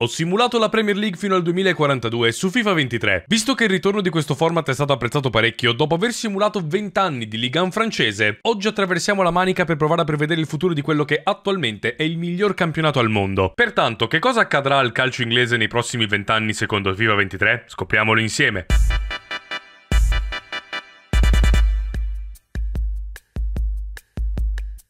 Ho simulato la Premier League fino al 2042 su FIFA 23. Visto che il ritorno di questo format è stato apprezzato parecchio, dopo aver simulato 20 anni di 1 francese, oggi attraversiamo la manica per provare a prevedere il futuro di quello che attualmente è il miglior campionato al mondo. Pertanto, che cosa accadrà al calcio inglese nei prossimi 20 anni secondo FIFA 23? Scopriamolo insieme.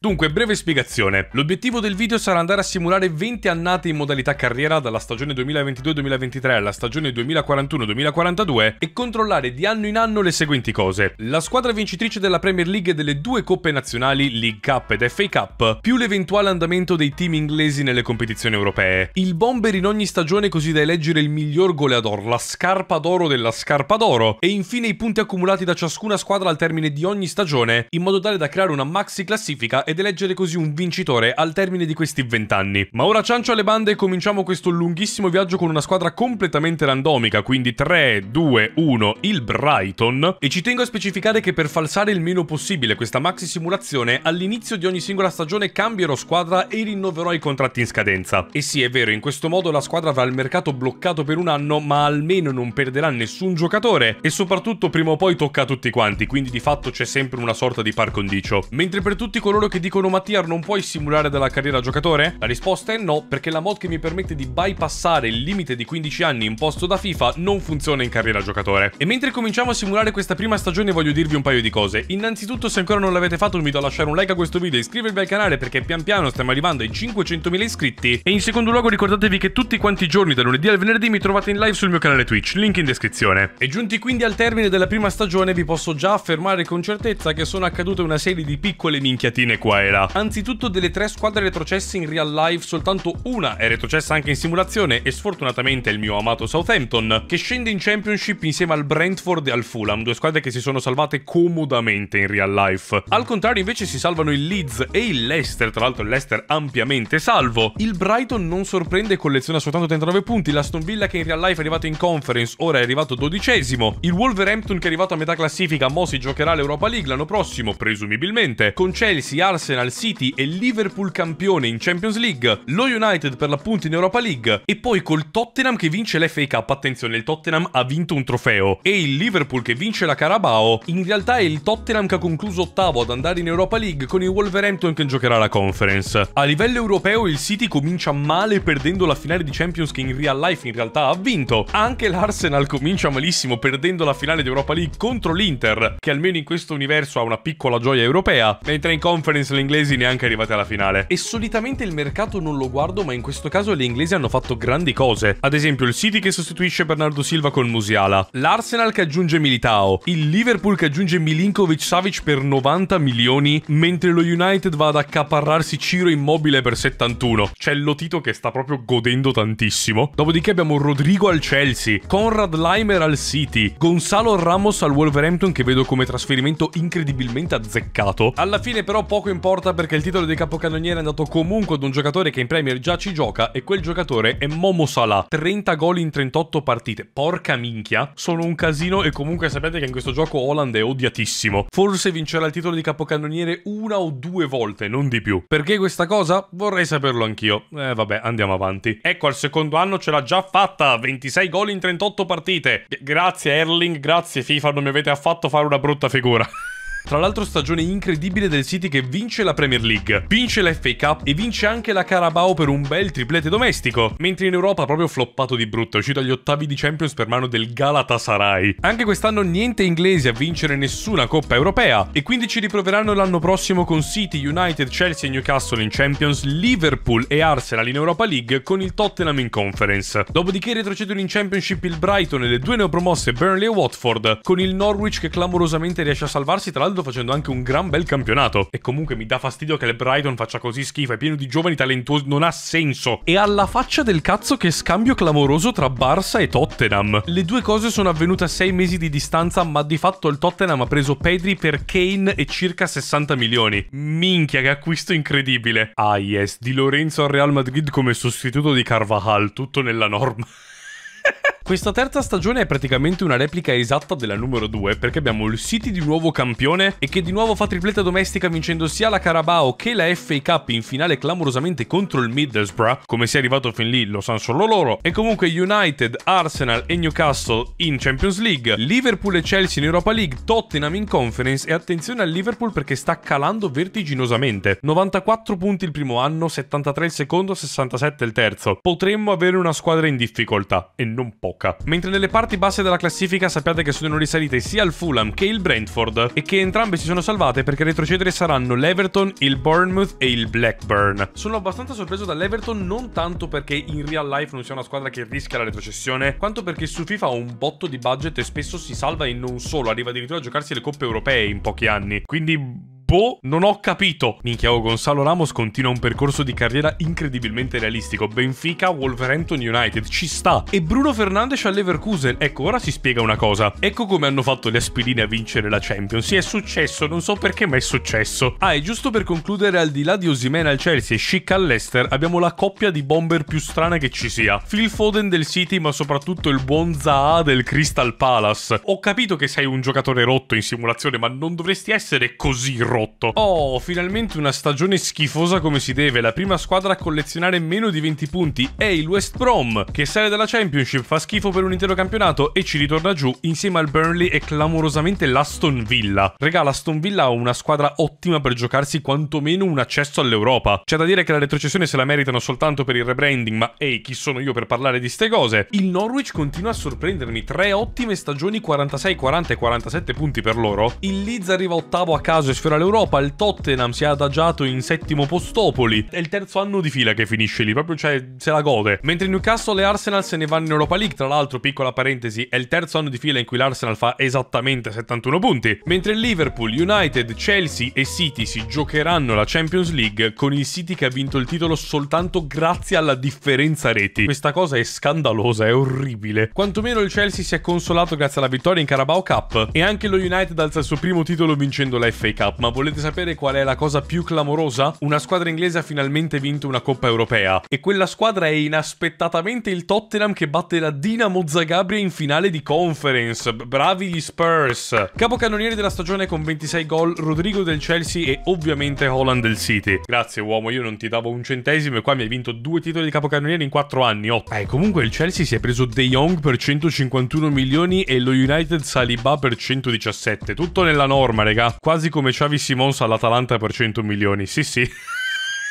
Dunque, breve spiegazione. L'obiettivo del video sarà andare a simulare 20 annate in modalità carriera dalla stagione 2022-2023 alla stagione 2041-2042 e controllare di anno in anno le seguenti cose. La squadra vincitrice della Premier League e delle due coppe nazionali, League Cup ed FA Cup, più l'eventuale andamento dei team inglesi nelle competizioni europee. Il bomber in ogni stagione così da eleggere il miglior goleador, la scarpa d'oro della scarpa d'oro e infine i punti accumulati da ciascuna squadra al termine di ogni stagione in modo tale da creare una maxi classifica ed eleggere così un vincitore al termine di questi vent'anni. Ma ora ciancio alle bande e cominciamo questo lunghissimo viaggio con una squadra completamente randomica, quindi 3, 2, 1, il Brighton. E ci tengo a specificare che per falsare il meno possibile questa maxi simulazione, all'inizio di ogni singola stagione cambierò squadra e rinnoverò i contratti in scadenza. E sì, è vero, in questo modo la squadra avrà il mercato bloccato per un anno, ma almeno non perderà nessun giocatore e soprattutto prima o poi tocca a tutti quanti, quindi di fatto c'è sempre una sorta di par condicio. Mentre per tutti coloro che che dicono Mattia non puoi simulare della carriera giocatore? La risposta è no, perché la mod che mi permette di bypassare il limite di 15 anni imposto da FIFA non funziona in carriera giocatore. E mentre cominciamo a simulare questa prima stagione voglio dirvi un paio di cose. Innanzitutto se ancora non l'avete fatto vi invito a lasciare un like a questo video e iscrivervi al canale perché pian piano stiamo arrivando ai 500.000 iscritti. E in secondo luogo ricordatevi che tutti quanti i giorni da lunedì al venerdì mi trovate in live sul mio canale Twitch, link in descrizione. E giunti quindi al termine della prima stagione vi posso già affermare con certezza che sono accadute una serie di piccole minchiatine qua qua era. Anzitutto delle tre squadre retrocesse in real life soltanto una è retrocessa anche in simulazione e sfortunatamente è il mio amato Southampton che scende in Championship insieme al Brentford e al Fulham, due squadre che si sono salvate comodamente in real life. Al contrario invece si salvano il Leeds e il Leicester, tra l'altro il Leicester ampiamente salvo. Il Brighton non sorprende e colleziona soltanto 39 punti, l'Aston Villa che in real life è arrivato in conference, ora è arrivato dodicesimo, il Wolverhampton che è arrivato a metà classifica, mo si giocherà l'Europa League l'anno prossimo, presumibilmente, con Chelsea, Arsenal, Arsenal, City e Liverpool campione in Champions League, lo United per l'appunto in Europa League e poi col Tottenham che vince l'FA Cup. Attenzione, il Tottenham ha vinto un trofeo e il Liverpool che vince la Carabao. In realtà è il Tottenham che ha concluso ottavo ad andare in Europa League con il Wolverhampton che giocherà la Conference. A livello europeo il City comincia male perdendo la finale di Champions che in real life in realtà ha vinto. Anche l'Arsenal comincia malissimo perdendo la finale di Europa League contro l'Inter che almeno in questo universo ha una piccola gioia europea, mentre in Conference sono inglesi neanche arrivate alla finale. E solitamente il mercato non lo guardo, ma in questo caso le inglesi hanno fatto grandi cose. Ad esempio il City che sostituisce Bernardo Silva con Musiala, l'Arsenal che aggiunge Militao, il Liverpool che aggiunge Milinkovic Savic per 90 milioni, mentre lo United va ad accaparrarsi Ciro Immobile per 71. C'è Lotito che sta proprio godendo tantissimo. Dopodiché abbiamo Rodrigo al Chelsea, Conrad Leimer al City, Gonzalo Ramos al Wolverhampton che vedo come trasferimento incredibilmente azzeccato. Alla fine però poco importante importa perché il titolo di capocannoniere è andato comunque ad un giocatore che in Premier già ci gioca e quel giocatore è Momo Salah. 30 gol in 38 partite. Porca minchia. Sono un casino e comunque sapete che in questo gioco Holland è odiatissimo. Forse vincerà il titolo di capocannoniere una o due volte, non di più. Perché questa cosa? Vorrei saperlo anch'io. Eh vabbè, andiamo avanti. Ecco, al secondo anno ce l'ha già fatta. 26 gol in 38 partite. Grazie Erling, grazie FIFA, non mi avete affatto fare una brutta figura. Tra l'altro stagione incredibile del City che vince la Premier League, vince la FA Cup e vince anche la Carabao per un bel triplete domestico, mentre in Europa proprio floppato di brutto, è uscito agli ottavi di Champions per mano del Galatasaray. Anche quest'anno niente inglesi a vincere nessuna Coppa Europea e quindi ci riproveranno l'anno prossimo con City, United, Chelsea e Newcastle in Champions, Liverpool e Arsenal in Europa League con il Tottenham in Conference. Dopodiché retrocedono in Championship il Brighton e le due neopromosse Burnley e Watford, con il Norwich che clamorosamente riesce a salvarsi tra l'altro Ronaldo facendo anche un gran bel campionato. E comunque mi dà fastidio che il Brighton faccia così schifo, è pieno di giovani talentuosi, non ha senso. E alla faccia del cazzo che scambio clamoroso tra Barça e Tottenham. Le due cose sono avvenute a sei mesi di distanza, ma di fatto il Tottenham ha preso Pedri per Kane e circa 60 milioni. Minchia che acquisto incredibile. Ah yes, Di Lorenzo al Real Madrid come sostituto di Carvajal, tutto nella norma. Questa terza stagione è praticamente una replica esatta della numero 2 perché abbiamo il City di nuovo campione e che di nuovo fa tripletta domestica vincendo sia la Carabao che la FA Cup in finale clamorosamente contro il Middlesbrough, come si è arrivato fin lì lo sanno solo loro, e comunque United, Arsenal e Newcastle in Champions League, Liverpool e Chelsea in Europa League, Tottenham in Conference e attenzione al Liverpool perché sta calando vertiginosamente, 94 punti il primo anno, 73 il secondo, 67 il terzo, potremmo avere una squadra in difficoltà e non poco bocca. Mentre nelle parti basse della classifica sappiate che sono risalite sia il Fulham che il Brentford e che entrambe si sono salvate perché retrocedere saranno l'Everton, il Bournemouth e il Blackburn. Sono abbastanza sorpreso dall'Everton non tanto perché in real life non sia una squadra che rischia la retrocessione, quanto perché su FIFA ha un botto di budget e spesso si salva e non solo, arriva addirittura a giocarsi le coppe europee in pochi anni. Quindi Boh, non ho capito. Minchia, oh, Gonzalo Ramos continua un percorso di carriera incredibilmente realistico. Benfica, Wolverhampton United, ci sta. E Bruno Fernandes Leverkusen. Ecco, ora si spiega una cosa. Ecco come hanno fatto le aspirine a vincere la Champions. Sì, è successo, non so perché, ma è successo. Ah, e giusto per concludere, al di là di Osimena al Chelsea e Chic all'Ester, abbiamo la coppia di bomber più strana che ci sia. Phil Foden del City, ma soprattutto il buon Zaha del Crystal Palace. Ho capito che sei un giocatore rotto in simulazione, ma non dovresti essere così rotto rotto. Oh, finalmente una stagione schifosa come si deve, la prima squadra a collezionare meno di 20 punti è il West Brom, che sale dalla Championship, fa schifo per un intero campionato e ci ritorna giù insieme al Burnley e clamorosamente l'Aston Villa. Regà, l'Aston Villa ha una squadra ottima per giocarsi quantomeno un accesso all'Europa. C'è da dire che la retrocessione se la meritano soltanto per il rebranding, ma ehi, hey, chi sono io per parlare di ste cose? Il Norwich continua a sorprendermi, tre ottime stagioni 46, 40 e 47 punti per loro. Il Leeds arriva ottavo a caso e sfiora l'Europa Europa il Tottenham si è adagiato in settimo postopoli. È il terzo anno di fila che finisce lì, proprio cioè se la gode. Mentre Newcastle e Arsenal se ne vanno in Europa League, tra l'altro piccola parentesi, è il terzo anno di fila in cui l'Arsenal fa esattamente 71 punti. Mentre Liverpool, United, Chelsea e City si giocheranno la Champions League con il City che ha vinto il titolo soltanto grazie alla differenza reti. Questa cosa è scandalosa, è orribile. Quantomeno il Chelsea si è consolato grazie alla vittoria in Carabao Cup e anche lo United alza il suo primo titolo vincendo la FA Cup, ma volete sapere qual è la cosa più clamorosa? Una squadra inglese ha finalmente vinto una Coppa Europea e quella squadra è inaspettatamente il Tottenham che batte la Dinamo Zagabria in finale di conference. Bravi gli Spurs! Capocannoniere della stagione con 26 gol, Rodrigo del Chelsea e ovviamente Holland del City. Grazie uomo, io non ti davo un centesimo e qua mi hai vinto due titoli di capocannoniere in 4 anni. Oh. Eh, comunque il Chelsea si è preso De Jong per 151 milioni e lo United Saliba per 117. Tutto nella norma, raga. Quasi come Xavi Simons all'Atalanta per 100 milioni. Sì, sì.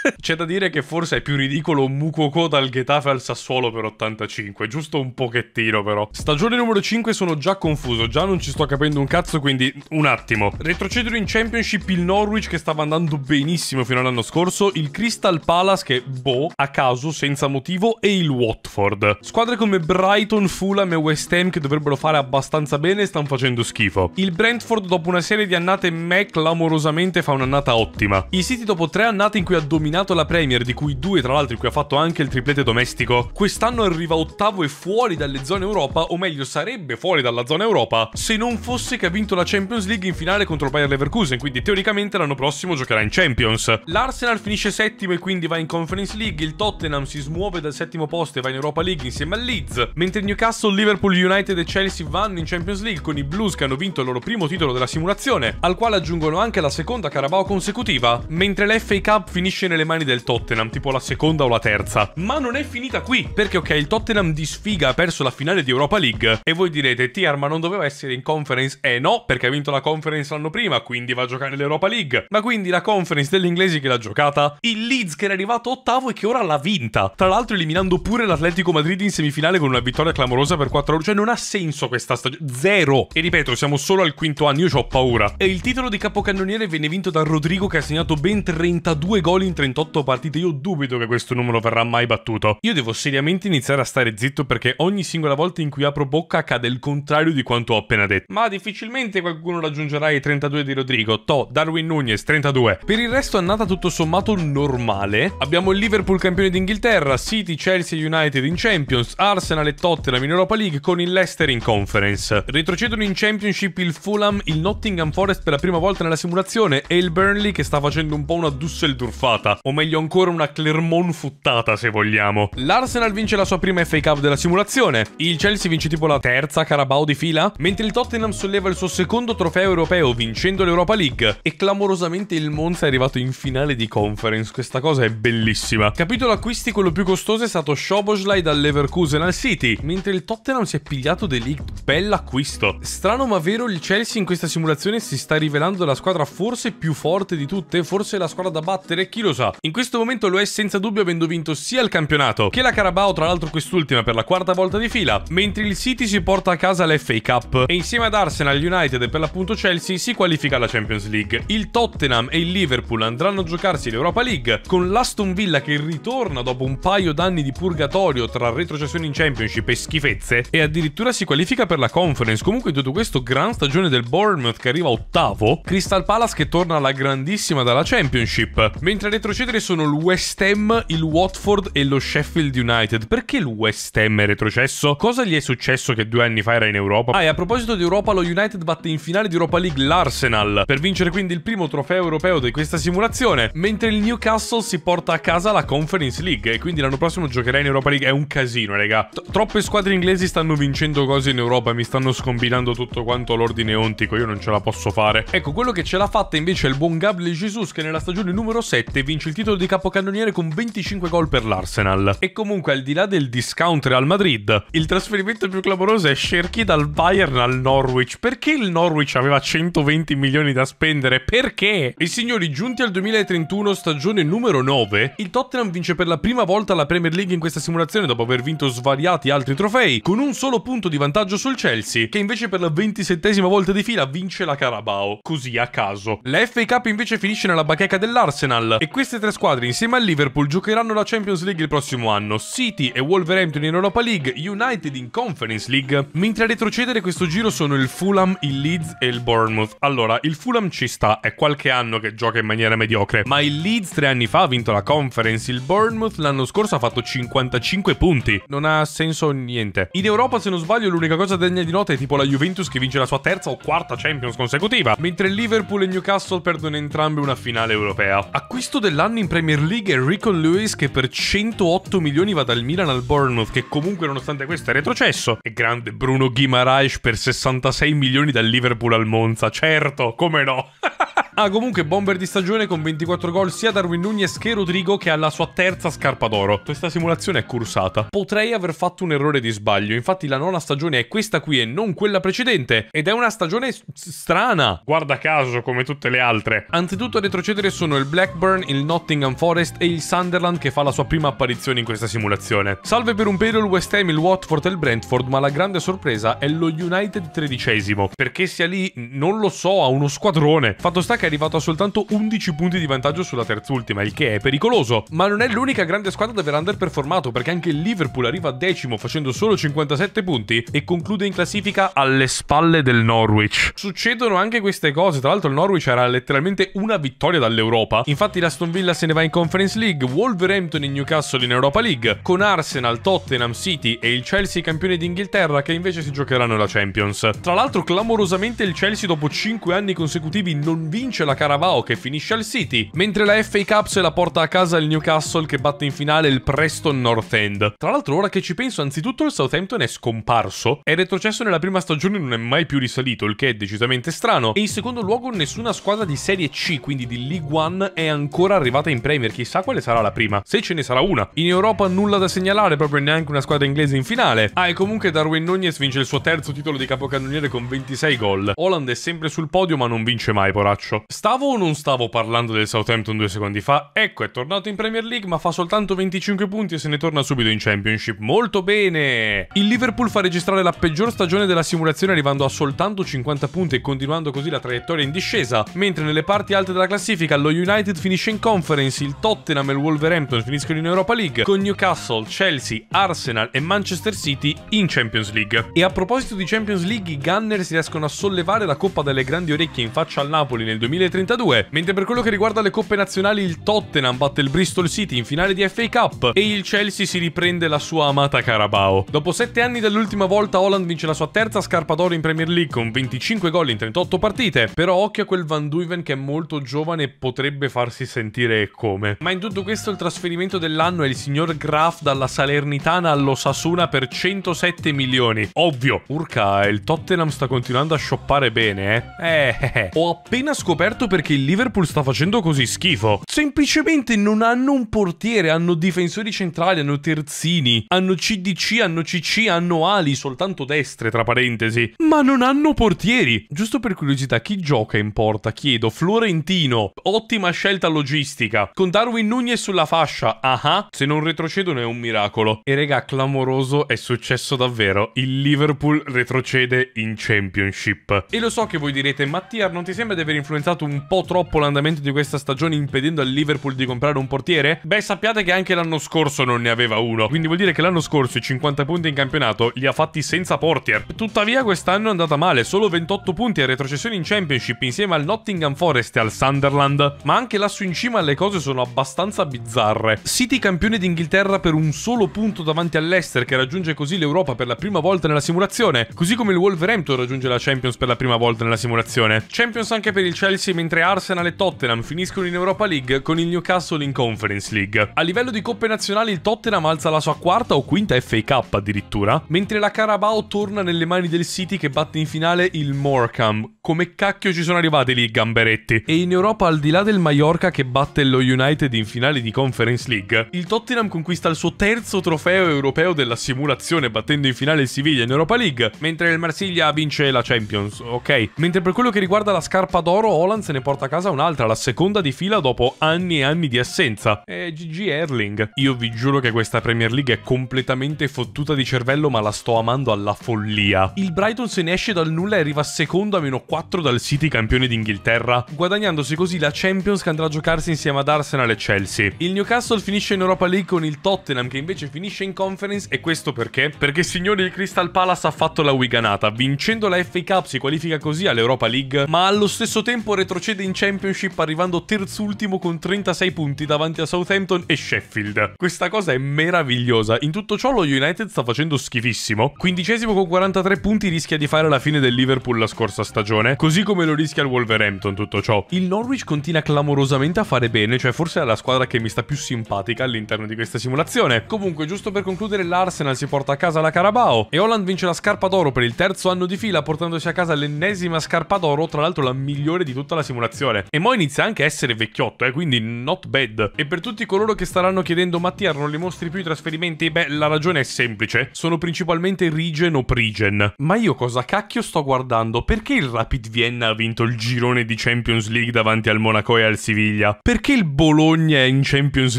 C'è da dire che forse è più ridicolo un Mucocò dal Getafe al Sassuolo per 85, giusto un pochettino però. Stagione numero 5 sono già confuso, già non ci sto capendo un cazzo, quindi un attimo. Retrocedono in Championship il Norwich che stava andando benissimo fino all'anno scorso, il Crystal Palace che, boh, a caso, senza motivo, e il Watford. Squadre come Brighton, Fulham e West Ham che dovrebbero fare abbastanza bene stanno facendo schifo. Il Brentford dopo una serie di annate me clamorosamente fa un'annata ottima. I City dopo tre annate in cui ha dominato dominato la Premier, di cui due tra l'altro in cui ha fatto anche il triplete domestico, quest'anno arriva ottavo e fuori dalle zone Europa, o meglio sarebbe fuori dalla zona Europa, se non fosse che ha vinto la Champions League in finale contro il Bayer Leverkusen, quindi teoricamente l'anno prossimo giocherà in Champions. L'Arsenal finisce settimo e quindi va in Conference League, il Tottenham si smuove dal settimo posto e va in Europa League insieme al Leeds, mentre Newcastle, Liverpool, United e Chelsea vanno in Champions League con i Blues che hanno vinto il loro primo titolo della simulazione, al quale aggiungono anche la seconda Carabao consecutiva, mentre l'FA Cup finisce nel nelle mani del Tottenham, tipo la seconda o la terza. Ma non è finita qui, perché ok, il Tottenham di sfiga ha perso la finale di Europa League e voi direte "Tiar, ma non doveva essere in Conference?" Eh no, perché ha vinto la Conference l'anno prima, quindi va a giocare l'Europa League. Ma quindi la Conference degli inglesi che l'ha giocata, il Leeds che era arrivato ottavo e che ora l'ha vinta. Tra l'altro eliminando pure l'Atletico Madrid in semifinale con una vittoria clamorosa per 4 cioè non ha senso questa stagione zero. E ripeto, siamo solo al quinto anno, io ho paura. E il titolo di capocannoniere venne vinto da Rodrigo che ha segnato ben 32 gol in 30 38 partite, io dubito che questo numero verrà mai battuto. Io devo seriamente iniziare a stare zitto perché ogni singola volta in cui apro bocca accade il contrario di quanto ho appena detto. Ma difficilmente qualcuno raggiungerà i 32 di Rodrigo. To, Darwin Nunez, 32. Per il resto è andata tutto sommato normale. Abbiamo il Liverpool campione d'Inghilterra, City, Chelsea United in Champions, Arsenal e Tottenham in Europa League con il Leicester in Conference. Retrocedono in Championship il Fulham, il Nottingham Forest per la prima volta nella simulazione e il Burnley che sta facendo un po' una Dusseldorfata. O meglio ancora una Clermont futtata, se vogliamo. L'Arsenal vince la sua prima FA Cup della simulazione. Il Chelsea vince tipo la terza Carabao di fila. Mentre il Tottenham solleva il suo secondo trofeo europeo vincendo l'Europa League. E clamorosamente il Monza è arrivato in finale di conference. Questa cosa è bellissima. Capitolo acquisti quello più costoso è stato Shoboslai dal Leverkusen al City. Mentre il Tottenham si è pigliato Delict. Bell'acquisto. Strano ma vero, il Chelsea in questa simulazione si sta rivelando la squadra forse più forte di tutte. Forse la squadra da battere, chi lo sa. In questo momento lo è senza dubbio avendo vinto sia il campionato che la Carabao, tra l'altro quest'ultima per la quarta volta di fila, mentre il City si porta a casa l'FA Cup e insieme ad Arsenal, United e per l'appunto Chelsea si qualifica alla Champions League. Il Tottenham e il Liverpool andranno a giocarsi l'Europa League con l'Aston Villa che ritorna dopo un paio d'anni di purgatorio tra retrocessioni in Championship e schifezze e addirittura si qualifica per la Conference. Comunque in tutto questo gran stagione del Bournemouth che arriva ottavo, Crystal Palace che torna alla grandissima dalla Championship, mentre retrocessioni retrocedere sono il West Ham, il Watford e lo Sheffield United. Perché il West Ham è retrocesso? Cosa gli è successo che due anni fa era in Europa? Ah, e a proposito di Europa, lo United batte in finale di Europa League l'Arsenal, per vincere quindi il primo trofeo europeo di questa simulazione, mentre il Newcastle si porta a casa la Conference League e quindi l'anno prossimo giocherà in Europa League. È un casino, raga. T troppe squadre inglesi stanno vincendo cose in Europa e mi stanno scombinando tutto quanto l'ordine ontico, io non ce la posso fare. Ecco, quello che ce l'ha fatta invece è il buon Gabriel Jesus che nella stagione numero 7 vince il titolo di capocannoniere con 25 gol per l'Arsenal. E comunque al di là del discount Real Madrid, il trasferimento più clamoroso è Scherchi dal Bayern al Norwich. Perché il Norwich aveva 120 milioni da spendere? Perché? E signori, giunti al 2031, stagione numero 9, il Tottenham vince per la prima volta la Premier League in questa simulazione dopo aver vinto svariati altri trofei, con un solo punto di vantaggio sul Chelsea, che invece per la 27esima volta di fila vince la Carabao. Così a caso. La FA Cup invece finisce nella bacheca dell'Arsenal e queste queste tre squadre insieme al Liverpool giocheranno la Champions League il prossimo anno, City e Wolverhampton in Europa League, United in Conference League, mentre a retrocedere questo giro sono il Fulham, il Leeds e il Bournemouth. Allora, il Fulham ci sta, è qualche anno che gioca in maniera mediocre, ma il Leeds tre anni fa ha vinto la Conference, il Bournemouth l'anno scorso ha fatto 55 punti. Non ha senso niente. In Europa, se non sbaglio, l'unica cosa degna di nota è tipo la Juventus che vince la sua terza o quarta Champions consecutiva, mentre Liverpool e Newcastle perdono entrambe una finale europea. Acquisto della dell'anno in Premier League è Rickon Lewis che per 108 milioni va dal Milan al Bournemouth che comunque nonostante questo è retrocesso. E grande Bruno Guimaraes per 66 milioni dal Liverpool al Monza, certo, come no. Ah, comunque, bomber di stagione con 24 gol sia Darwin Nunez che Rodrigo che ha la sua terza scarpa d'oro. Questa simulazione è cursata. Potrei aver fatto un errore di sbaglio, infatti la nona stagione è questa qui e non quella precedente, ed è una stagione strana. Guarda caso, come tutte le altre. Anzitutto a retrocedere sono il Blackburn, il Nottingham Forest e il Sunderland che fa la sua prima apparizione in questa simulazione. Salve per un periodo il West Ham, il Watford e il Brentford, ma la grande sorpresa è lo United tredicesimo. Perché sia lì, non lo so, ha uno squadrone. Fatto sta che arrivato a soltanto 11 punti di vantaggio sulla terzultima, il che è pericoloso. Ma non è l'unica grande squadra ad aver underperformato, perché anche il Liverpool arriva a decimo facendo solo 57 punti e conclude in classifica alle spalle del Norwich. Succedono anche queste cose, tra l'altro il Norwich era letteralmente una vittoria dall'Europa. Infatti l'Aston Villa se ne va in Conference League, Wolverhampton in Newcastle in Europa League, con Arsenal, Tottenham City e il Chelsea campione d'Inghilterra che invece si giocheranno la Champions. Tra l'altro clamorosamente il Chelsea dopo 5 anni consecutivi non vince vince la Carabao che finisce al City, mentre la FA Cup se la porta a casa il Newcastle che batte in finale il Preston North End. Tra l'altro ora che ci penso anzitutto il Southampton è scomparso, è retrocesso nella prima stagione e non è mai più risalito, il che è decisamente strano, e in secondo luogo nessuna squadra di Serie C, quindi di League One, è ancora arrivata in Premier, chissà quale sarà la prima, se ce ne sarà una. In Europa nulla da segnalare, proprio neanche una squadra inglese in finale. Ah, e comunque Darwin Nunez vince il suo terzo titolo di capocannoniere con 26 gol. Holland è sempre sul podio ma non vince mai, poraccio. Stavo o non stavo parlando del Southampton due secondi fa? Ecco, è tornato in Premier League ma fa soltanto 25 punti e se ne torna subito in Championship. Molto bene! Il Liverpool fa registrare la peggior stagione della simulazione arrivando a soltanto 50 punti e continuando così la traiettoria in discesa, mentre nelle parti alte della classifica lo United finisce in Conference, il Tottenham e il Wolverhampton finiscono in Europa League, con Newcastle, Chelsea, Arsenal e Manchester City in Champions League. E a proposito di Champions League, i Gunners riescono a sollevare la Coppa delle Grandi Orecchie in faccia al Napoli nel 2020 2032, mentre per quello che riguarda le coppe nazionali il Tottenham batte il Bristol City in finale di FA Cup e il Chelsea si riprende la sua amata Carabao. Dopo 7 anni dall'ultima volta Holland vince la sua terza scarpa d'oro in Premier League con 25 gol in 38 partite, però occhio a quel Van Duiven che è molto giovane e potrebbe farsi sentire come. Ma in tutto questo il trasferimento dell'anno è il signor Graf dalla Salernitana all'Osasuna per 107 milioni. Ovvio, urca, il Tottenham sta continuando a shoppare bene, eh. Eh, eh, eh. ho appena scoperto scoperto perché il Liverpool sta facendo così schifo. Semplicemente non hanno un portiere, hanno difensori centrali, hanno terzini, hanno CDC, hanno CC, hanno ali, soltanto destre tra parentesi. Ma non hanno portieri. Giusto per curiosità, chi gioca in porta? Chiedo. Florentino, ottima scelta logistica. Con Darwin Nunez sulla fascia, aha. Se non retrocedono è un miracolo. E regà, clamoroso, è successo davvero. Il Liverpool retrocede in Championship. E lo so che voi direte, Mattia, non ti sembra di aver influenzato rallentato un po' troppo l'andamento di questa stagione impedendo al Liverpool di comprare un portiere? Beh, sappiate che anche l'anno scorso non ne aveva uno, quindi vuol dire che l'anno scorso i 50 punti in campionato li ha fatti senza portier. Tuttavia quest'anno è andata male, solo 28 punti e retrocessione in Championship insieme al Nottingham Forest e al Sunderland, ma anche lassù in cima le cose sono abbastanza bizzarre. City campione d'Inghilterra per un solo punto davanti all'Ester che raggiunge così l'Europa per la prima volta nella simulazione, così come il Wolverhampton raggiunge la Champions per la prima volta nella simulazione. Champions anche per il Chelsea invece mentre Arsenal e Tottenham finiscono in Europa League con il Newcastle in Conference League. A livello di coppe nazionali il Tottenham alza la sua quarta o quinta FA Cup addirittura, mentre la Carabao torna nelle mani del City che batte in finale il Morecambe. Come cacchio ci sono arrivati lì i gamberetti? E in Europa al di là del Mallorca che batte lo United in finale di Conference League, il Tottenham conquista il suo terzo trofeo europeo della simulazione battendo in finale il Siviglia in Europa League, mentre il Marsiglia vince la Champions, ok? Mentre per quello che riguarda la scarpa d'oro ho Holland se ne porta a casa un'altra, la seconda di fila dopo anni e anni di assenza. È GG Erling. Io vi giuro che questa Premier League è completamente fottuta di cervello, ma la sto amando alla follia. Il Brighton se ne esce dal nulla e arriva secondo a meno 4 dal City campione d'Inghilterra, guadagnandosi così la Champions che andrà a giocarsi insieme ad Arsenal e Chelsea. Il Newcastle finisce in Europa League con il Tottenham che invece finisce in Conference e questo perché? Perché signori il Crystal Palace ha fatto la wiganata, vincendo la FA Cup si qualifica così all'Europa League, ma allo stesso tempo retrocede in Championship arrivando terzultimo con 36 punti davanti a Southampton e Sheffield. Questa cosa è meravigliosa. In tutto ciò lo United sta facendo schifissimo. Quindicesimo con 43 punti rischia di fare la fine del Liverpool la scorsa stagione, così come lo rischia il Wolverhampton tutto ciò. Il Norwich continua clamorosamente a fare bene, cioè forse è la squadra che mi sta più simpatica all'interno di questa simulazione. Comunque, giusto per concludere, l'Arsenal si porta a casa la Carabao e Holland vince la scarpa d'oro per il terzo anno di fila portandosi a casa l'ennesima scarpa d'oro, tra l'altro la migliore di tutti tutta la simulazione. E mo inizia anche a essere vecchiotto, eh, quindi not bad. E per tutti coloro che staranno chiedendo, Mattia, non li mostri più i trasferimenti? Beh, la ragione è semplice. Sono principalmente regen o prigen. Ma io cosa cacchio sto guardando? Perché il Rapid Vienna ha vinto il girone di Champions League davanti al Monaco e al Siviglia? Perché il Bologna è in Champions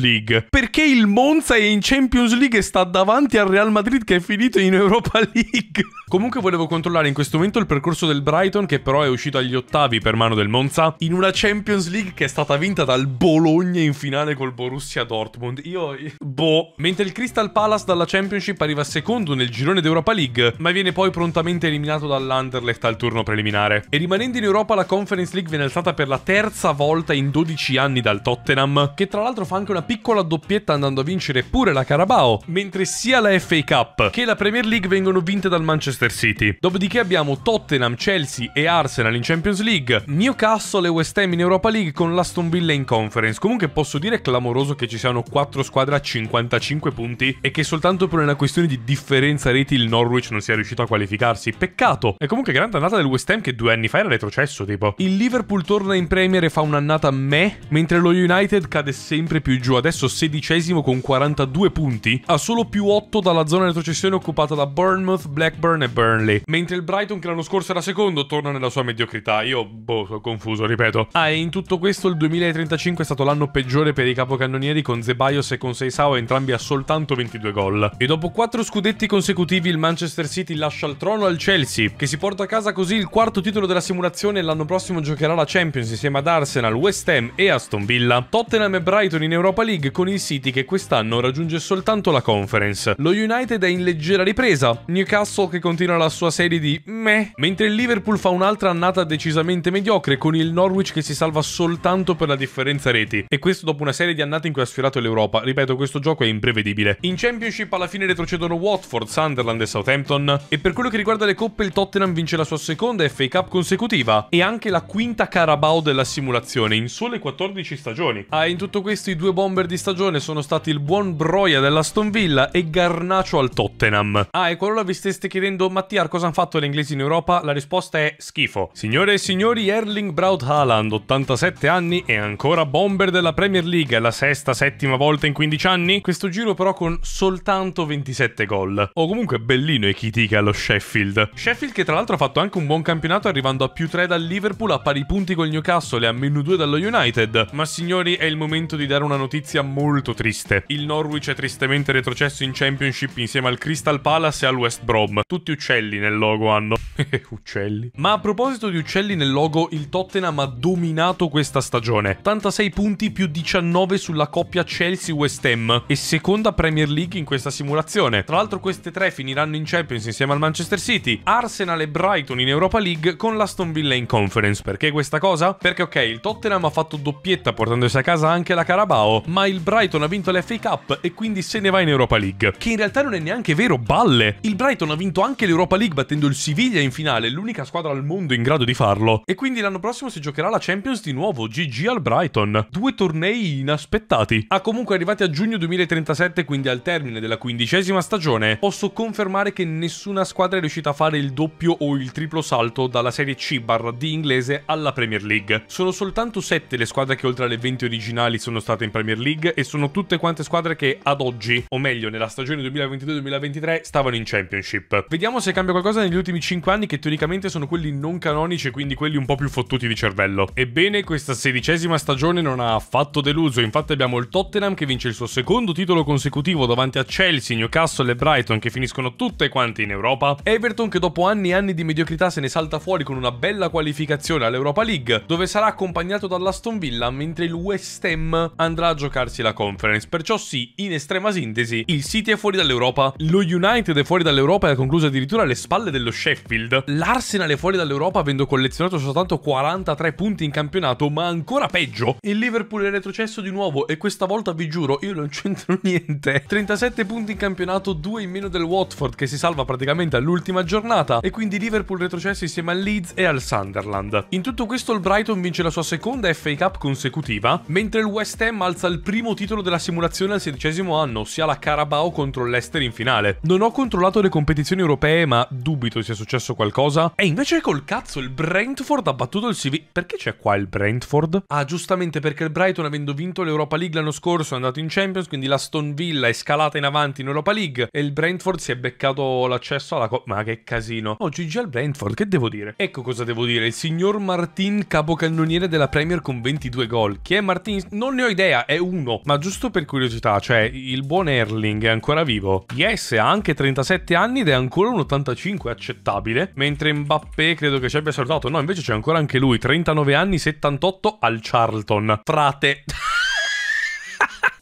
League? Perché il Monza è in Champions League e sta davanti al Real Madrid che è finito in Europa League? Comunque volevo controllare in questo momento il percorso del Brighton che però è uscito agli ottavi per mano del Monza Monza in una Champions League che è stata vinta dal Bologna in finale col Borussia Dortmund. Io, boh. Mentre il Crystal Palace dalla Championship arriva secondo nel girone d'Europa League, ma viene poi prontamente eliminato dall'Anderlecht al turno preliminare. E rimanendo in Europa la Conference League viene alzata per la terza volta in 12 anni dal Tottenham, che tra l'altro fa anche una piccola doppietta andando a vincere pure la Carabao, mentre sia la FA Cup che la Premier League vengono vinte dal Manchester City. Dopodiché abbiamo Tottenham, Chelsea e Arsenal in Champions League, Newcastle Newcastle e West Ham in Europa League con l'Aston Villa in Conference. Comunque posso dire clamoroso che ci siano 4 squadre a 55 punti e che soltanto per una questione di differenza reti il Norwich non sia riuscito a qualificarsi. Peccato! È comunque grande annata del West Ham che due anni fa era retrocesso, tipo. Il Liverpool torna in Premier e fa un'annata me, mentre lo United cade sempre più giù, adesso sedicesimo con 42 punti, ha solo più 8 dalla zona retrocessione occupata da Bournemouth, Blackburn e Burnley. Mentre il Brighton che l'anno scorso era secondo torna nella sua mediocrità. Io boh, confuso, ripeto. Ah, e in tutto questo il 2035 è stato l'anno peggiore per i capocannonieri con Zebaios e con Seisao entrambi a soltanto 22 gol. E dopo 4 scudetti consecutivi il Manchester City lascia il trono al Chelsea, che si porta a casa così il quarto titolo della simulazione e l'anno prossimo giocherà la Champions insieme ad Arsenal, West Ham e Aston Villa. Tottenham e Brighton in Europa League con il City che quest'anno raggiunge soltanto la Conference. Lo United è in leggera ripresa, Newcastle che continua la sua serie di meh, mentre il Liverpool fa un'altra annata decisamente mediocre con il Norwich che si salva soltanto per la differenza reti. E questo dopo una serie di annate in cui ha sfiorato l'Europa. Ripeto, questo gioco è imprevedibile. In Championship alla fine retrocedono Watford, Sunderland e Southampton. E per quello che riguarda le coppe, il Tottenham vince la sua seconda FA Cup consecutiva e anche la quinta Carabao della simulazione in sole 14 stagioni. Ah, in tutto questo i due bomber di stagione sono stati il buon Broia dell'Aston Villa e Garnacio al Tottenham. Ah, e qualora vi steste chiedendo, Mattia, cosa hanno fatto le inglesi in Europa? La risposta è schifo. Signore e signori, Erling Erling Braut Haaland, 87 anni e ancora bomber della Premier League, la sesta, settima volta in 15 anni? Questo giro però con soltanto 27 gol. O comunque bellino e chitica allo Sheffield. Sheffield che tra l'altro ha fatto anche un buon campionato arrivando a più 3 dal Liverpool, a pari punti col Newcastle e a meno 2 dallo United. Ma signori è il momento di dare una notizia molto triste. Il Norwich è tristemente retrocesso in Championship insieme al Crystal Palace e al West Brom. Tutti uccelli nel logo hanno. uccelli. Ma a proposito di uccelli nel logo, il top Tottenham ha dominato questa stagione. 86 punti più 19 sulla coppia Chelsea-West Ham e seconda Premier League in questa simulazione. Tra l'altro queste tre finiranno in Champions insieme al Manchester City, Arsenal e Brighton in Europa League con l'Aston Villa in Conference. Perché questa cosa? Perché ok, il Tottenham ha fatto doppietta portandosi a casa anche la Carabao, ma il Brighton ha vinto l'FA Cup e quindi se ne va in Europa League. Che in realtà non è neanche vero, balle! Il Brighton ha vinto anche l'Europa League battendo il Siviglia in finale, l'unica squadra al mondo in grado di farlo. E quindi l'anno prossimo prossimo si giocherà la Champions di nuovo, GG al Brighton. Due tornei inaspettati. Ah, comunque arrivati a giugno 2037, quindi al termine della quindicesima stagione, posso confermare che nessuna squadra è riuscita a fare il doppio o il triplo salto dalla Serie C barra D inglese alla Premier League. Sono soltanto sette le squadre che oltre alle 20 originali sono state in Premier League e sono tutte quante squadre che ad oggi, o meglio nella stagione 2022-2023, stavano in Championship. Vediamo se cambia qualcosa negli ultimi 5 anni che teoricamente sono quelli non canonici e quindi quelli un po' più fottuti battuti di cervello. Ebbene, questa sedicesima stagione non ha affatto deluso, infatti abbiamo il Tottenham che vince il suo secondo titolo consecutivo davanti a Chelsea, Newcastle e Brighton che finiscono tutte quante in Europa, Everton che dopo anni e anni di mediocrità se ne salta fuori con una bella qualificazione all'Europa League, dove sarà accompagnato dall'Aston Villa, mentre il West Ham andrà a giocarsi la conference. Perciò sì, in estrema sintesi, il City è fuori dall'Europa, lo United è fuori dall'Europa e ha concluso addirittura alle spalle dello Sheffield, l'Arsenal è fuori dall'Europa avendo collezionato soltanto 40 43 punti in campionato, ma ancora peggio. Il Liverpool è retrocesso di nuovo e questa volta vi giuro, io non c'entro niente. 37 punti in campionato, 2 in meno del Watford che si salva praticamente all'ultima giornata e quindi Liverpool retrocesso insieme al Leeds e al Sunderland. In tutto questo il Brighton vince la sua seconda FA Cup consecutiva, mentre il West Ham alza il primo titolo della simulazione al sedicesimo anno, ossia la Carabao contro l'Ester in finale. Non ho controllato le competizioni europee, ma dubito sia successo qualcosa. E invece col cazzo il Brentford ha battuto il impulsivi. Perché c'è qua il Brentford? Ah, giustamente perché il Brighton, avendo vinto l'Europa League l'anno scorso, è andato in Champions, quindi la Stone Villa è scalata in avanti in Europa League e il Brentford si è beccato l'accesso alla Co- Ma che casino. Oh, GG al Brentford, che devo dire? Ecco cosa devo dire. Il signor Martin, capocannoniere della Premier con 22 gol. Chi è Martin? Non ne ho idea, è uno. Ma giusto per curiosità, cioè, il buon Erling è ancora vivo. Yes, ha anche 37 anni ed è ancora un 85, accettabile. Mentre Mbappé credo che ci abbia salutato. No, invece c'è ancora anche anche lui, 39 anni, 78 al Charlton. Frate.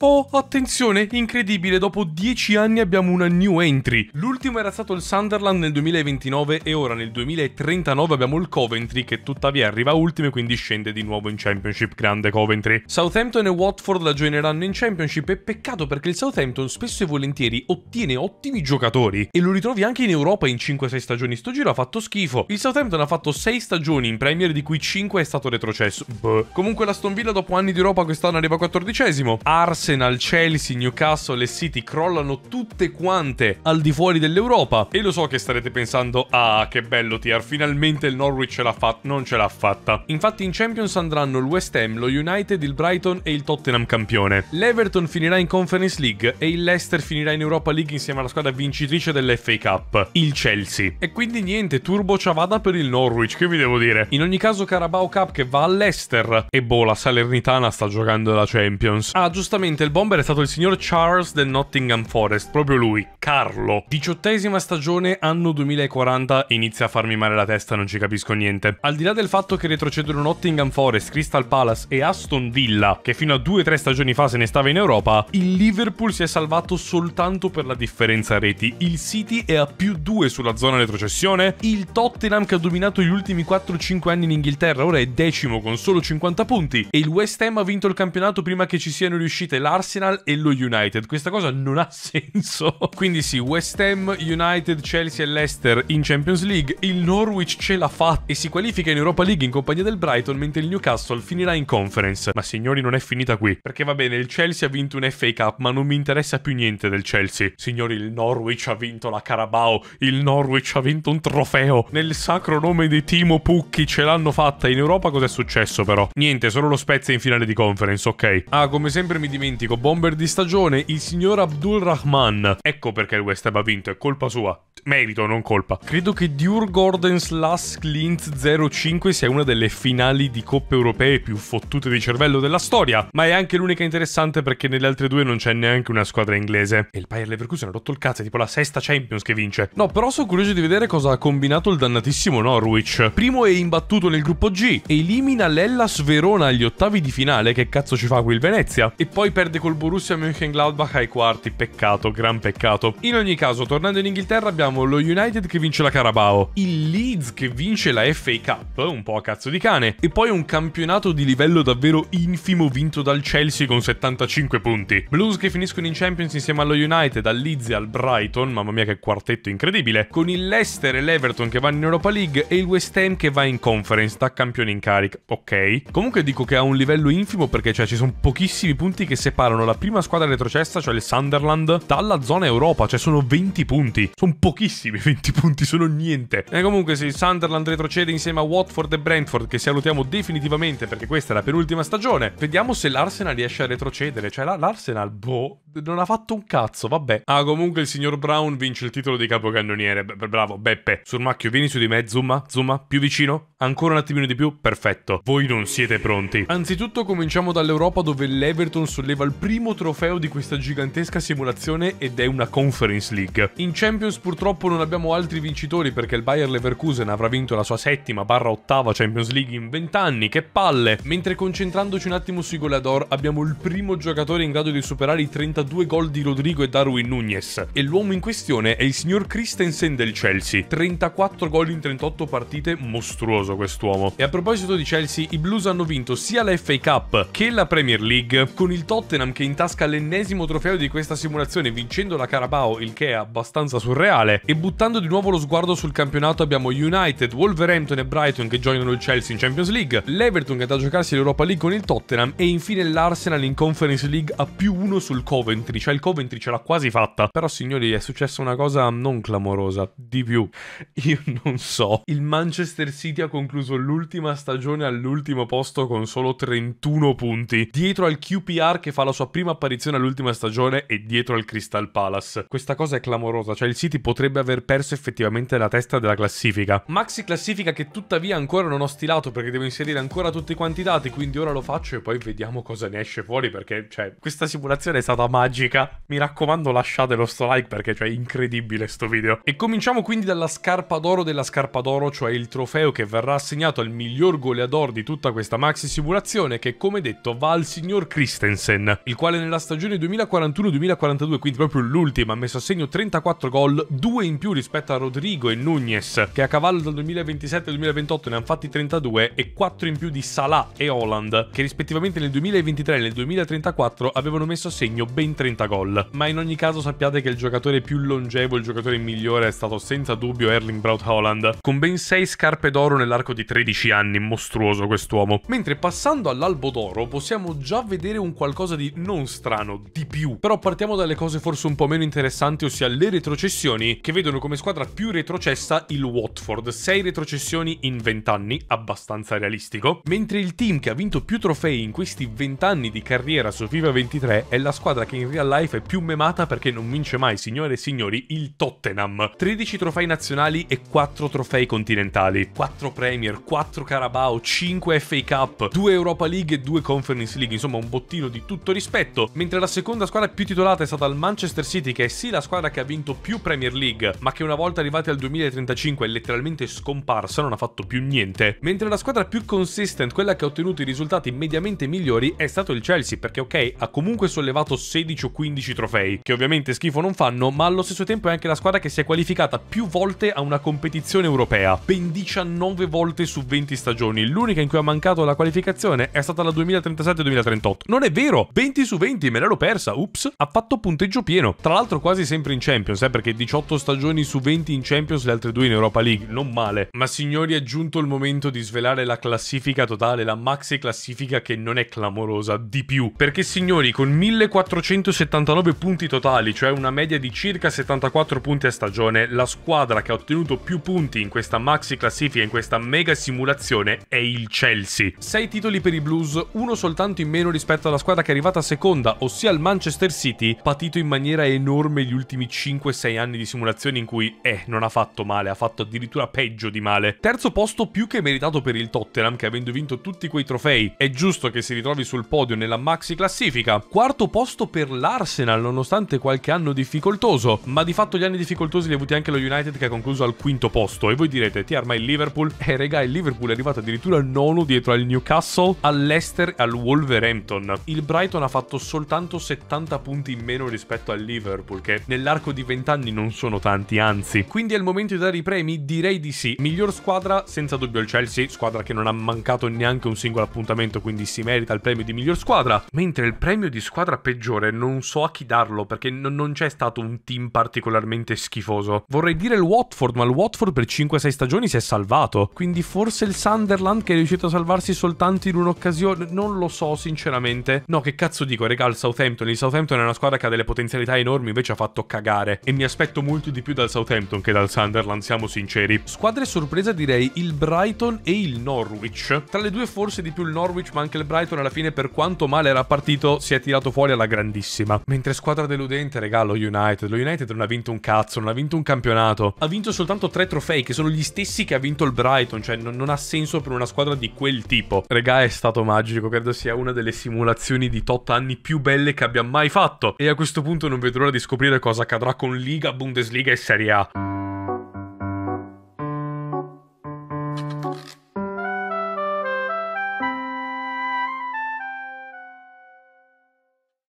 Oh, attenzione, incredibile, dopo 10 anni abbiamo una new entry. L'ultimo era stato il Sunderland nel 2029 e ora nel 2039 abbiamo il Coventry che tuttavia arriva ultimo e quindi scende di nuovo in Championship, grande Coventry. Southampton e Watford la joineranno in Championship e peccato perché il Southampton spesso e volentieri ottiene ottimi giocatori e lo ritrovi anche in Europa in 5-6 stagioni. Sto giro ha fatto schifo. Il Southampton ha fatto 6 stagioni in Premier di cui 5 è stato retrocesso. Beh. Comunque la Stonvilla dopo anni di Europa quest'anno arriva 14esimo. Ars Arsenal, Chelsea, Newcastle e City crollano tutte quante al di fuori dell'Europa. E lo so che starete pensando, ah che bello TR, finalmente il Norwich ce l'ha fatta, non ce l'ha fatta. Infatti in Champions andranno il West Ham, lo United, il Brighton e il Tottenham campione. L'Everton finirà in Conference League e il Leicester finirà in Europa League insieme alla squadra vincitrice dell'FA Cup, il Chelsea. E quindi niente, turbo ciavada per il Norwich, che vi devo dire. In ogni caso Carabao Cup che va all'Ester e boh, la Salernitana sta giocando la Champions. Ah, giustamente Probabilmente il bomber è stato il signor Charles del Nottingham Forest, proprio lui, Carlo. Diciottesima stagione, anno 2040, inizia a farmi male la testa, non ci capisco niente. Al di là del fatto che retrocedono Nottingham Forest, Crystal Palace e Aston Villa, che fino a 2-3 stagioni fa se ne stava in Europa, il Liverpool si è salvato soltanto per la differenza reti. Il City è a più 2 sulla zona retrocessione, il Tottenham che ha dominato gli ultimi 4-5 anni in Inghilterra ora è decimo con solo 50 punti e il West Ham ha vinto il campionato prima che ci siano riuscite l'Arsenal e lo United. Questa cosa non ha senso. Quindi sì, West Ham, United, Chelsea e Leicester in Champions League, il Norwich ce l'ha fatta e si qualifica in Europa League in compagnia del Brighton, mentre il Newcastle finirà in conference. Ma signori, non è finita qui. Perché va bene, il Chelsea ha vinto un FA Cup, ma non mi interessa più niente del Chelsea. Signori, il Norwich ha vinto la Carabao, il Norwich ha vinto un trofeo. Nel sacro nome di Timo Pucchi ce l'hanno fatta. In Europa cos'è successo però? Niente, solo lo Spezia in finale di conference, ok. Ah, come sempre mi dimentico autentico bomber di stagione, il signor Abdul Rahman. Ecco perché il West Ham ha vinto, è colpa sua. Merito, non colpa. Credo che Dior Gordon's Last Clint 05 sia una delle finali di coppe europee più fottute di cervello della storia, ma è anche l'unica interessante perché nelle altre due non c'è neanche una squadra inglese. E il Bayer Leverkusen ha rotto il cazzo, è tipo la sesta Champions che vince. No, però sono curioso di vedere cosa ha combinato il dannatissimo Norwich. Primo è imbattuto nel gruppo G, elimina l'Ellas Verona agli ottavi di finale, che cazzo ci fa qui il Venezia? E poi per perde col Borussia Mönchengladbach ai quarti, peccato, gran peccato. In ogni caso, tornando in Inghilterra abbiamo lo United che vince la Carabao, il Leeds che vince la FA Cup, un po' a cazzo di cane, e poi un campionato di livello davvero infimo vinto dal Chelsea con 75 punti. Blues che finiscono in Champions insieme allo United, al Leeds e al Brighton, mamma mia che quartetto incredibile, con il Leicester e l'Everton che vanno in Europa League e il West Ham che va in Conference da campione in carica, ok? Comunque dico che ha un livello infimo perché cioè ci sono pochissimi punti che separano separano la prima squadra retrocessa, cioè il Sunderland, dalla zona Europa, cioè sono 20 punti. Sono pochissimi 20 punti, sono niente. E comunque se il Sunderland retrocede insieme a Watford e Brentford, che salutiamo definitivamente perché questa è la penultima stagione, vediamo se l'Arsenal riesce a retrocedere. Cioè l'Arsenal, boh, non ha fatto un cazzo, vabbè. Ah, comunque il signor Brown vince il titolo di capocannoniere. bravo, Beppe. Sul macchio, vieni su di me, zoom, zoom, più vicino. Ancora un attimino di più, perfetto. Voi non siete pronti. Anzitutto cominciamo dall'Europa dove l'Everton solleva al primo trofeo di questa gigantesca simulazione ed è una Conference League. In Champions purtroppo non abbiamo altri vincitori perché il Bayer Leverkusen avrà vinto la sua settima barra ottava Champions League in 20 anni, che palle! Mentre concentrandoci un attimo sui goleador abbiamo il primo giocatore in grado di superare i 32 gol di Rodrigo e Darwin Nunez e l'uomo in questione è il signor Christensen del Chelsea, 34 gol in 38 partite, mostruoso quest'uomo. E a proposito di Chelsea, i Blues hanno vinto sia la FA Cup che la Premier League con il Tottenham Tottenham che intasca l'ennesimo trofeo di questa simulazione vincendo la Carabao, il che è abbastanza surreale, e buttando di nuovo lo sguardo sul campionato abbiamo United, Wolverhampton e Brighton che joinano il Chelsea in Champions League, l'Everton che è da giocarsi l'Europa League con il Tottenham e infine l'Arsenal in Conference League a più uno sul Coventry, cioè il Coventry ce l'ha quasi fatta. Però signori è successa una cosa non clamorosa, di più, io non so. Il Manchester City ha concluso l'ultima stagione all'ultimo posto con solo 31 punti, dietro al QPR che fa la sua prima apparizione all'ultima stagione e dietro al Crystal Palace. Questa cosa è clamorosa, cioè il City potrebbe aver perso effettivamente la testa della classifica. Maxi classifica che tuttavia ancora non ho stilato perché devo inserire ancora tutti quanti i dati, quindi ora lo faccio e poi vediamo cosa ne esce fuori perché, cioè, questa simulazione è stata magica. Mi raccomando lasciate lo sto like perché, cioè, è incredibile sto video. E cominciamo quindi dalla scarpa d'oro della scarpa d'oro, cioè il trofeo che verrà assegnato al miglior goleador di tutta questa maxi simulazione che, come detto, va al signor Christensen il quale nella stagione 2041-2042, quindi proprio l'ultima, ha messo a segno 34 gol, due in più rispetto a Rodrigo e Nunez, che a cavallo dal 2027 al 2028 ne hanno fatti 32 e 4 in più di Salah e Holland, che rispettivamente nel 2023 e nel 2034 avevano messo a segno ben 30 gol. Ma in ogni caso sappiate che il giocatore più longevo, il giocatore migliore è stato senza dubbio Erling Braut Holland, con ben 6 scarpe d'oro nell'arco di 13 anni, mostruoso quest'uomo. Mentre passando all'albo d'oro possiamo già vedere un qualcosa di non strano, di più. Però partiamo dalle cose forse un po' meno interessanti, ossia le retrocessioni, che vedono come squadra più retrocessa il Watford. 6 retrocessioni in 20 anni, abbastanza realistico. Mentre il team che ha vinto più trofei in questi 20 anni di carriera su FIFA 23 è la squadra che in real life è più memata perché non vince mai, signore e signori, il Tottenham. 13 trofei nazionali e 4 trofei continentali. 4 Premier, 4 Carabao, 5 FA Cup, 2 Europa League e 2 Conference League, insomma un bottino di tutto tutto rispetto, mentre la seconda squadra più titolata è stata il Manchester City, che è sì la squadra che ha vinto più Premier League, ma che una volta arrivati al 2035 è letteralmente scomparsa, non ha fatto più niente. Mentre la squadra più consistent, quella che ha ottenuto i risultati mediamente migliori, è stato il Chelsea, perché ok, ha comunque sollevato 16 o 15 trofei, che ovviamente schifo non fanno, ma allo stesso tempo è anche la squadra che si è qualificata più volte a una competizione europea, ben 19 volte su 20 stagioni, l'unica in cui ha mancato la qualificazione è stata la 2037-2038. Non è vero, 20 su 20, me l'ero persa, ups, ha fatto punteggio pieno. Tra l'altro quasi sempre in Champions, eh, perché 18 stagioni su 20 in Champions, le altre due in Europa League, non male. Ma signori è giunto il momento di svelare la classifica totale, la maxi classifica che non è clamorosa di più. Perché signori, con 1479 punti totali, cioè una media di circa 74 punti a stagione, la squadra che ha ottenuto più punti in questa maxi classifica, in questa mega simulazione, è il Chelsea. 6 titoli per i Blues, uno soltanto in meno rispetto alla squadra che arriva arrivata seconda, ossia il Manchester City, patito in maniera enorme gli ultimi 5-6 anni di simulazione in cui, eh, non ha fatto male, ha fatto addirittura peggio di male. Terzo posto più che meritato per il Tottenham, che avendo vinto tutti quei trofei, è giusto che si ritrovi sul podio nella maxi classifica. Quarto posto per l'Arsenal, nonostante qualche anno difficoltoso, ma di fatto gli anni difficoltosi li ha avuti anche lo United che ha concluso al quinto posto. E voi direte, ti arma il Liverpool? Eh, regà, il Liverpool è arrivato addirittura nono dietro al Newcastle, all'Ester e al Wolverhampton. Il Brighton Brighton ha fatto soltanto 70 punti in meno rispetto al Liverpool, che nell'arco di 20 anni non sono tanti, anzi. Quindi è il momento di dare i premi? Direi di sì. Miglior squadra, senza dubbio il Chelsea, squadra che non ha mancato neanche un singolo appuntamento, quindi si merita il premio di miglior squadra. Mentre il premio di squadra peggiore non so a chi darlo, perché non c'è stato un team particolarmente schifoso. Vorrei dire il Watford, ma il Watford per 5-6 stagioni si è salvato. Quindi forse il Sunderland che è riuscito a salvarsi soltanto in un'occasione, non lo so sinceramente. No, che cazzo cazzo dico, regà, il Southampton. Il Southampton è una squadra che ha delle potenzialità enormi, invece ha fatto cagare. E mi aspetto molto di più dal Southampton che dal Sunderland, siamo sinceri. Squadre sorpresa direi il Brighton e il Norwich. Tra le due forse di più il Norwich, ma anche il Brighton alla fine per quanto male era partito si è tirato fuori alla grandissima. Mentre squadra deludente, regà, lo United. Lo United non ha vinto un cazzo, non ha vinto un campionato. Ha vinto soltanto tre trofei, che sono gli stessi che ha vinto il Brighton. Cioè, non, non ha senso per una squadra di quel tipo. Regà, è stato magico. Credo sia una delle simulazioni di top 8 anni più belle che abbia mai fatto. E a questo punto non vedo l'ora di scoprire cosa accadrà con Liga, Bundesliga e Serie A.